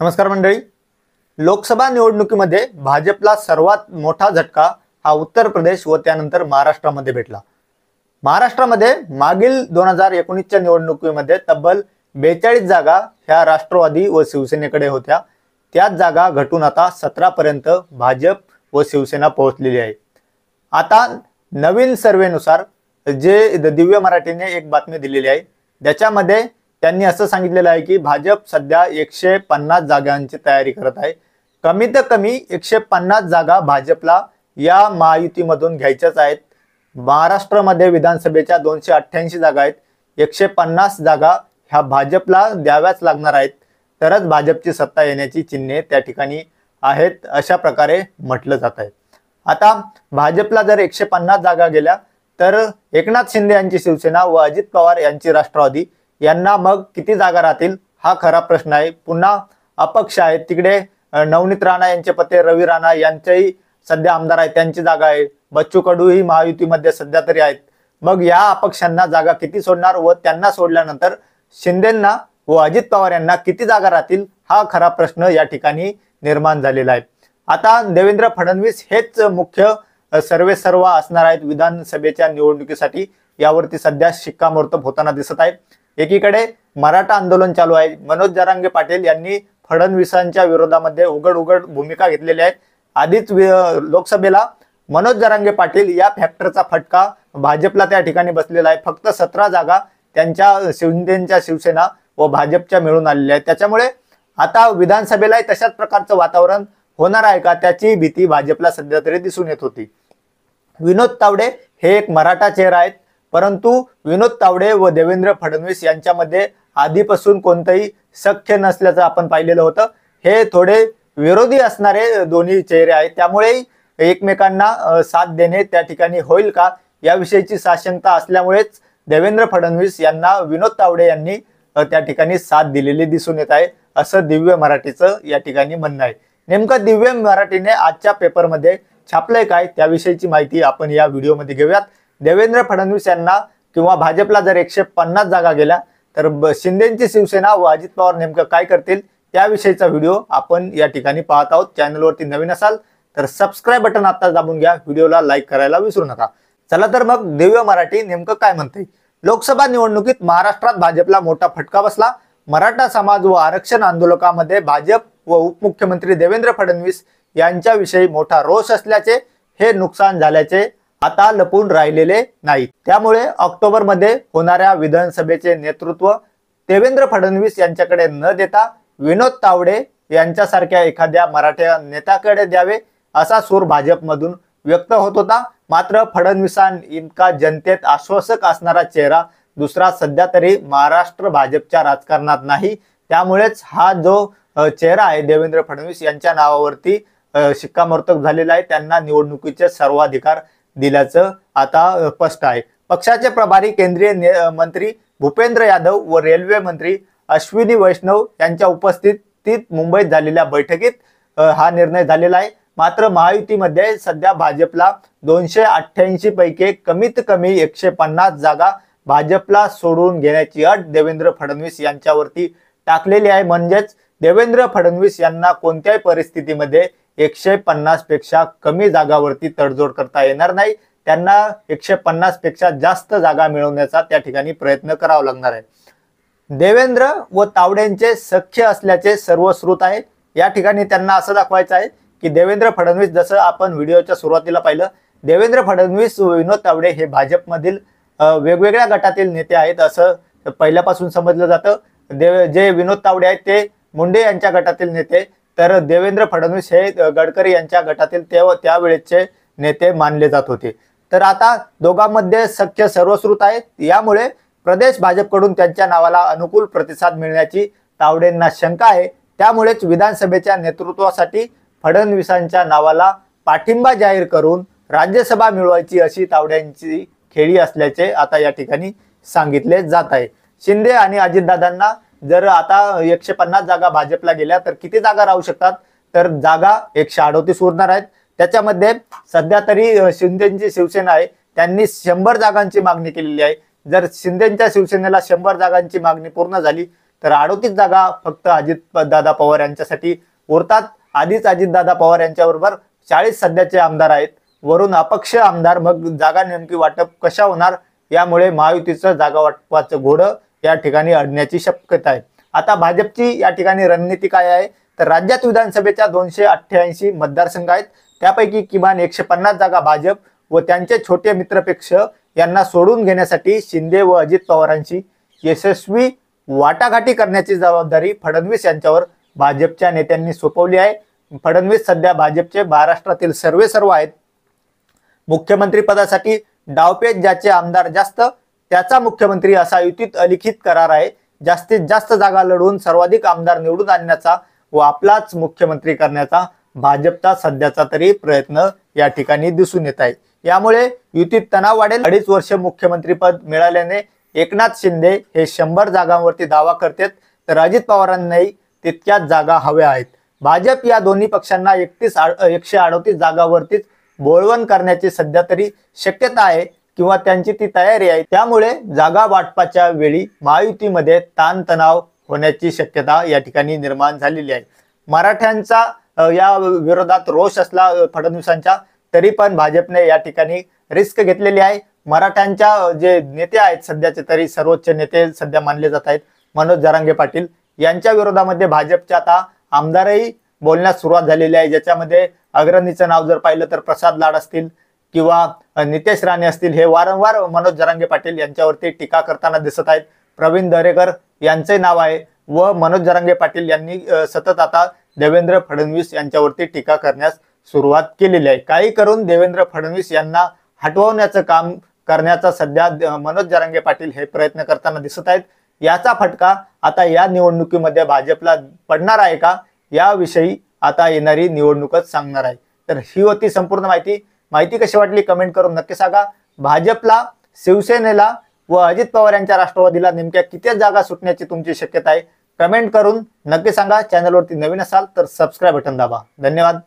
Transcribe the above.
नमस्कार मंडळी लोकसभा निवडणुकीमध्ये भाजपला सर्वात मोठा झटका हा उत्तर प्रदेश व त्यानंतर महाराष्ट्रामध्ये भेटला महाराष्ट्रामध्ये मागील दोन हजार एकोणीसच्या निवडणुकीमध्ये तब्बल बेचाळीस जागा ह्या राष्ट्रवादी व शिवसेनेकडे होत्या त्याच जागा घटून आता सतरापर्यंत भाजप व शिवसेना पोहोचलेली आहे आता नवीन सर्वेनुसार जे दिव्य मराठीने एक बातमी दिलेली आहे ज्याच्यामध्ये त्यांनी असं सांगितलेलं आहे की भाजप सध्या एकशे पन्नास जागांची तयारी करत आहे कमीत कमी एकशे पन्नास जागा भाजपला या महायुतीमधून घ्यायच्याच आहेत महाराष्ट्रामध्ये विधानसभेच्या दोनशे अठ्ठ्याऐंशी जागा आहेत एकशे पन्नास जागा ह्या भाजपला द्याव्याच लागणार आहेत तरच भाजपची सत्ता येण्याची चिन्हे त्या ठिकाणी आहेत अशा प्रकारे म्हटलं जात आहे आता भाजपला जर एकशे पन्नास जागा गेल्या तर एकनाथ शिंदे यांची शिवसेना व अजित पवार यांची राष्ट्रवादी यांना मग किती जागा राहतील हा खरा प्रश्न आहे पुन्हा अपक्ष आहेत तिकडे नवनीत राणा यांचे पते रवी राणा यांचेही सध्या आमदार आहेत त्यांची जागा आहे बच्चू कडू ही महायुतीमध्ये सध्या तरी आहेत मग या अपक्षांना जागा किती सोडणार व त्यांना सोडल्यानंतर शिंदेंना व अजित पवार यांना किती जागा राहतील हा खरा प्रश्न या ठिकाणी निर्माण झालेला आहे आता देवेंद्र फडणवीस हेच मुख्य सर्वे सर्व असणार आहेत विधानसभेच्या निवडणुकीसाठी यावरती सध्या शिक्कामोर्तब होताना दिसत आहे एकीकडे मराठा आंदोलन चालू आहे मनोज जरांगे पाटील यांनी फडणवीसांच्या विरोधामध्ये उघड उघड भूमिका घेतलेली आहे आधीच लोकसभेला मनोज जरांगे पाटील या फॅक्टरचा फटका भाजपला त्या ठिकाणी बसलेला आहे फक्त सतरा जागा त्यांच्या शिंदेच्या शिवसेना व भाजपच्या मिळून आलेल्या आहेत त्याच्यामुळे आता विधानसभेलाही तशाच प्रकारचं वातावरण होणार आहे का त्याची भीती भाजपला सध्या तरी दिसून येत होती विनोद तावडे हे एक मराठा चेहरा आहेत परंतु विनोद तावडे व देवेंद्र फडणवीस यांच्यामध्ये आधीपासून कोणतंही सख्य नसल्याचं आपण पाहिलेलं होतं हे थोडे विरोधी असणारे दोन्ही चेहरे आहेत त्यामुळे एकमेकांना साथ देणे त्या ठिकाणी होईल का याविषयीची साशंकता असल्यामुळेच देवेंद्र फडणवीस यांना विनोद तावडे यांनी त्या ठिकाणी साथ दिलेली दिसून येत आहे असं दिव्य मराठीचं या ठिकाणी म्हणणं आहे नेमकं दिव्य मराठीने आजच्या पेपरमध्ये छापलंय काय त्याविषयीची माहिती आपण या व्हिडिओमध्ये घेऊयात देवेंद्र फडणवीस यांना किंवा भाजपला जर एकशे पन्नास जागा गेल्या तर शिंदेची शिवसेना व अजित पवार नेमकं काय करतील त्याविषयीचा व्हिडिओ आपण या ठिकाणी पाहत आहोत चॅनलवरती नवीन असाल तर सबस्क्राईब बटन आता दाबून घ्या व्हिडिओला लाईक करायला विसरू नका चला तर मग दिव्य मराठी नेमकं काय म्हणते लोकसभा निवडणुकीत महाराष्ट्रात भाजपला मोठा फटका बसला मराठा समाज व आरक्षण आंदोलकामध्ये भाजप व उपमुख्यमंत्री देवेंद्र फडणवीस यांच्याविषयी मोठा रोष असल्याचे हे नुकसान झाल्याचे आता लपून राहिलेले नाही त्यामुळे ऑक्टोबरमध्ये होणाऱ्या विधानसभेचे नेतृत्व देवेंद्र फडणवीस यांच्याकडे न देता विनोद तावडे यांच्यासारख्या एखाद्या मराठ्या नेत्याकडे द्यावे असा सूर भाजपमधून व्यक्त होत होता मात्र फडणवीसां जनतेत आश्वासक असणारा चेहरा दुसरा सध्या तरी महाराष्ट्र भाजपच्या राजकारणात नाही त्यामुळेच हा जो चेहरा आहे देवेंद्र फडणवीस यांच्या नावावरती शिक्कामोर्तब झालेला आहे त्यांना निवडणुकीचे सर्वाधिकार दिल्याचं आता स्पष्ट आहे पक्षाचे प्रभारी केंद्रीय मंत्री भूपेंद्र यादव व रेल्वे मंत्री अश्विनी वैष्णव यांच्या उपस्थितीत मुंबईत झालेल्या बैठकीत हा निर्णय झालेला आहे मात्र महायुतीमध्ये सध्या भाजपला दोनशे अठ्ठ्याऐंशी पैकी कमीत कमी एकशे पन्नास जागा भाजपला सोडून घेण्याची अट देवेंद्र फडणवीस यांच्यावरती टाकलेली आहे म्हणजेच देवेंद्र फडणवीस यांना कोणत्याही परिस्थितीमध्ये एकशे पन्नास पेक्षा कमी जागावरती तडजोड करता येणार नाही त्यांना एकशे पन्नास पेक्षा जास्त जागा मिळवण्याचा त्या ठिकाणी प्रयत्न करावा लागणार आहे देवेंद्र व तावडेंचे सख्य असल्याचे सर्व स्रोत आहे या ठिकाणी त्यांना असं दाखवायचं आहे की देवेंद्र फडणवीस जसं आपण व्हिडिओच्या सुरुवातीला पाहिलं देवेंद्र फडणवीस विनोद तावडे हे भाजपमधील वेगवेगळ्या गटातील नेते आहेत असं पहिल्यापासून समजलं जातं देव जे विनोद तावडे आहेत ते मुंडे यांच्या गटातील नेते तर देवेंद्र फडणवीस हे गडकरी यांच्या गटातील ते त्यावेळेचे नेते मानले जात होते तर आता दोघांमध्ये सख्य सर्वश्रुत आहेत यामुळे प्रदेश भाजपकडून त्यांच्या नावाला अनुकूल प्रतिसाद मिळण्याची तावडेंना शंका आहे त्यामुळेच विधानसभेच्या नेतृत्वासाठी फडणवीसांच्या नावाला पाठिंबा जाहीर करून राज्यसभा मिळवायची अशी तावड्यांची खेळी असल्याचे आता या ठिकाणी सांगितले जात आहे शिंदे आणि अजितदादांना जर आता एकशे पन्नास जागा भाजपला गेल्या तर किती जागा राहू शकतात तर जागा एकशे अडोतीस उरणार आहेत त्याच्यामध्ये सध्या तरी शिंदेची शिवसेना आहे त्यांनी शंभर जागांची मागणी केलेली आहे जर शिंदेच्या शिवसेनेला शंभर जागांची मागणी पूर्ण झाली तर अडोतीस जागा फक्त अजित दादा पवार यांच्यासाठी उरतात आधीच अजितदादा पवार यांच्याबरोबर चाळीस सध्याचे आमदार आहेत वरून अपक्ष आमदार मग जागा नेमकी वाटप कशा होणार यामुळे महायुतीचं जागा वाटपाचं घोडं या ठिकाणी अडण्याची शक्यता आहे आता भाजपची या ठिकाणी रणनीती काय आहे तर राज्यात विधानसभेच्या दोनशे अठ्ठ्याऐंशी मतदारसंघ आहेत त्यापैकी किमान एकशे पन्नास जागा भाजप व त्यांचे छोटे मित्रपेक्ष यांना सोडून घेण्यासाठी शिंदे व अजित पवारांची यशस्वी वाटाघाटी करण्याची जबाबदारी फडणवीस यांच्यावर भाजपच्या नेत्यांनी सोपवली आहे फडणवीस सध्या भाजपचे महाराष्ट्रातील सर्वे सर्व आहेत मुख्यमंत्री पदासाठी डावपेच ज्याचे आमदार जास्त त्याचा मुख्यमंत्री असा युतीत अलिखित करार आहे जास्तीत जास्त जागा लढवून सर्वाधिक आमदार निवडून आणण्याचा व आपलाच मुख्यमंत्री करण्याचा भाजपचा सध्याचा तरी प्रयत्न या ठिकाणी दिसून येत आहे यामुळे युतीत तणाव वाढेल अडीच वर्ष मुख्यमंत्रीपद मिळाल्याने एकनाथ शिंदे हे शंभर जागांवरती दावा करतात तर अजित पवारांनाही तितक्याच जागा हव्या आहेत भाजप या दोन्ही पक्षांना एकतीस एकशे अडोतीस जागावरतीच बोळवण करण्याची सध्या तरी शक्यता आहे किंवा त्यांची ती तयारी आहे त्यामुळे जागा वाटपाच्या वेळी महायुतीमध्ये ताणतणाव होण्याची शक्यता या ठिकाणी निर्माण झालेली आहे मराठ्यांचा या विरोधात रोष असला फडणवीसांच्या तरी पण भाजपने या ठिकाणी रिस्क घेतलेली आहे मराठ्यांच्या जे नेते आहेत सध्याचे तरी सर्वोच्च नेते सध्या मानले जात आहेत मनोज जरांगे पाटील यांच्या विरोधामध्ये भाजपच्या आता आमदारही बोलण्यास सुरुवात झालेली आहे ज्याच्यामध्ये अग्रणीचं नाव जर पाहिलं तर प्रसाद लाड असतील किंवा नितेश राणे असतील हे वारंवार मनोज जरांगे पाटील यांच्यावरती टीका करताना दिसत आहेत प्रवीण दरेकर यांचे नाव आहे व मनोज जरांगे पाटील यांनी सतत आता देवेंद्र फडणवीस यांच्यावरती टीका करण्यास सुरुवात केलेली आहे काही करून देवेंद्र फडणवीस यांना हटवण्याचं काम करण्याचा सध्या मनोज जरांगे पाटील हे प्रयत्न करताना दिसत आहेत याचा फटका आता या निवडणुकीमध्ये भाजपला पडणार आहे का याविषयी आता येणारी निवडणूकच सांगणार आहे तर ही होती संपूर्ण माहिती माहिती कशी वाटली कमेंट करून नक्की सांगा भाजपला शिवसेनेला व अजित पवार यांच्या राष्ट्रवादीला नेमक्या किती जागा सुटण्याची तुमची शक्यता आहे कमेंट करून नक्की सांगा चॅनलवरती नवीन असाल तर सबस्क्राईब बटन दाबा धन्यवाद